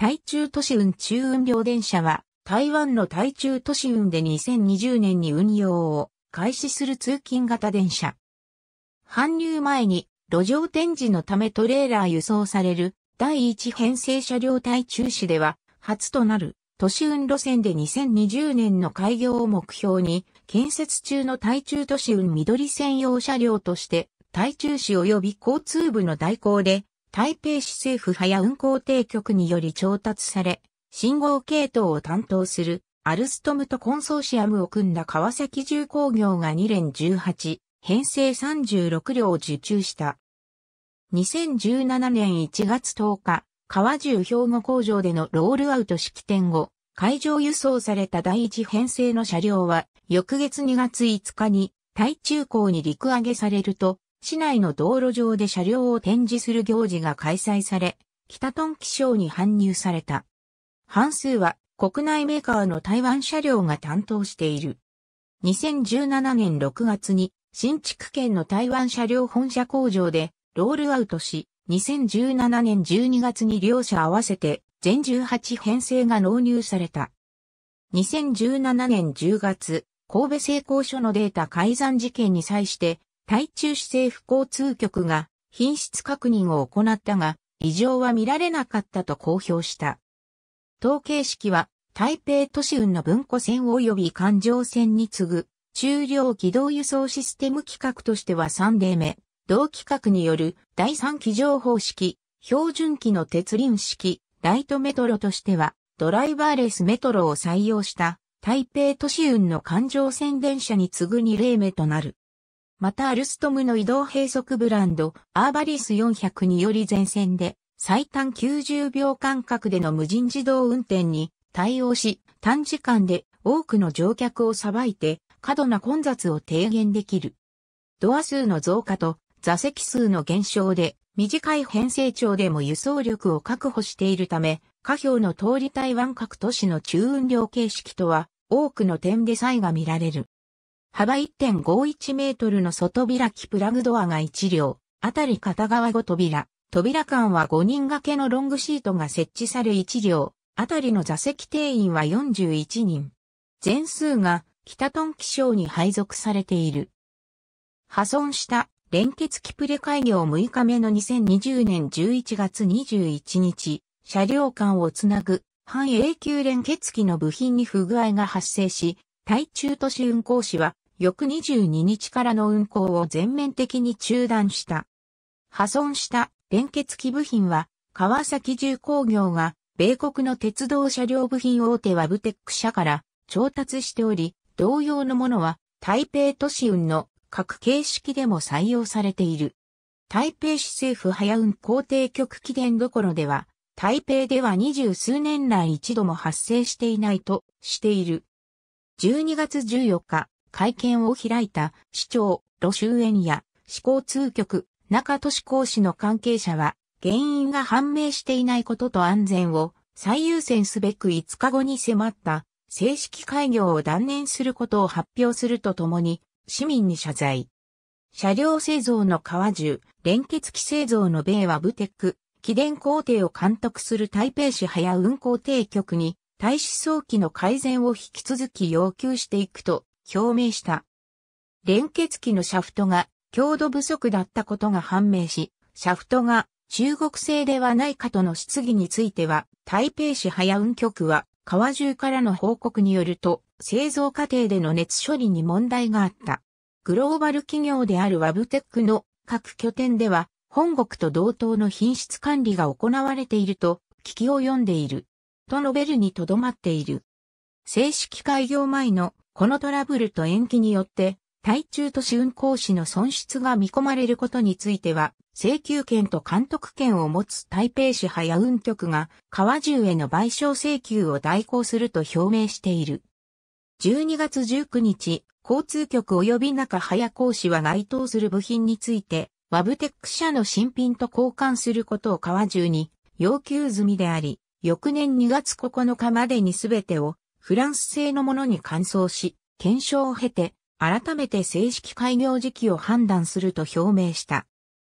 台中都市運中運両電車は、台湾の台中都市運で2020年に運用を開始する通勤型電車。搬入前に路上展示のためトレーラー輸送される第一編成車両台中市では初となる都市運路線で2020年の開業を目標に建設中の台中都市運緑専用車両として台中市及び交通部の代行で台北市政府派や運行定局により調達され、信号系統を担当するアルストムとコンソーシアムを組んだ川崎重工業が2連18、編成36両を受注した。2017年1月10日、川重兵庫工場でのロールアウト式典後、海上輸送された第一編成の車両は、翌月2月5日に、台中港に陸揚げされると、市内の道路上で車両を展示する行事が開催され、北トンキ省に搬入された。半数は国内メーカーの台湾車両が担当している。2017年6月に新築県の台湾車両本社工場でロールアウトし、2017年12月に両社合わせて全18編成が納入された。2017年10月、神戸製鋼所のデータ改ざん事件に際して対中市政府交通局が品質確認を行ったが、異常は見られなかったと公表した。統計式は、台北都市運の文庫線及び環状線に次ぐ、中量軌道輸送システム規格としては3例目、同規格による第3機情報式、標準機の鉄輪式、ライトメトロとしては、ドライバーレスメトロを採用した、台北都市運の環状線電車に次ぐ2例目となる。またアルストムの移動閉塞ブランド、アーバリス400により前線で最短90秒間隔での無人自動運転に対応し、短時間で多くの乗客をさばいて過度な混雑を低減できる。ドア数の増加と座席数の減少で短い編成長でも輸送力を確保しているため、下表の通り台湾各都市の中運量形式とは多くの点で差異が見られる。幅1.51メートルの外開きプラグドアが1両、あたり片側5扉、扉間は5人掛けのロングシートが設置され1両、あたりの座席定員は41人。全数が北トンキ省に配属されている。破損した連結キプレ開業6日目の2020年11月21日、車両間をつなぐ半永久連結機の部品に不具合が発生し、対中都市運行士は翌22日からの運行を全面的に中断した。破損した連結機部品は、川崎重工業が、米国の鉄道車両部品大手ワブテック社から調達しており、同様のものは、台北都市運の各形式でも採用されている。台北市政府早運行定局記念どころでは、台北では二十数年来一度も発生していないとしている。12月14日、会見を開いた市長、路周園や市交通局、中都市公司の関係者は、原因が判明していないことと安全を最優先すべく5日後に迫った正式開業を断念することを発表するとともに市民に謝罪。車両製造の川重、連結機製造の米はブテック、機電工程を監督する台北市早運行定局に、対し早期の改善を引き続き要求していくと表明した。連結機のシャフトが強度不足だったことが判明し、シャフトが中国製ではないかとの質疑については、台北市早運局は、川中からの報告によると、製造過程での熱処理に問題があった。グローバル企業であるワブテックの各拠点では、本国と同等の品質管理が行われていると、危機を読んでいる。と述べるにとどまっている。正式開業前のこのトラブルと延期によって、対中都市運行士の損失が見込まれることについては、請求権と監督権を持つ台北市早運局が、川中への賠償請求を代行すると表明している。12月19日、交通局及び中早工氏は該当する部品について、ワブテック社の新品と交換することを川中に要求済みであり、翌年2月9日までに全てをフランス製のものに換装し、検証を経て、改めて正式開業時期を判断すると表明した。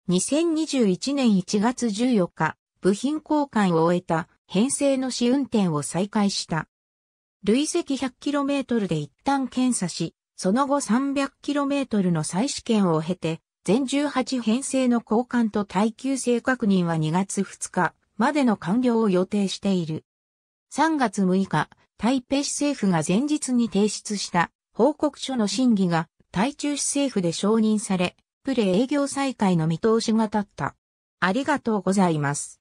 2021年1月14日、部品交換を終えた編成の試運転を再開した。累積 100km で一旦検査し、その後 300km の再試験を経て、全18編成の交換と耐久性確認は2月2日までの完了を予定している。3月6日、台北市政府が前日に提出した報告書の審議が台中市政府で承認され、プレ営業再開の見通しが立った。ありがとうございます。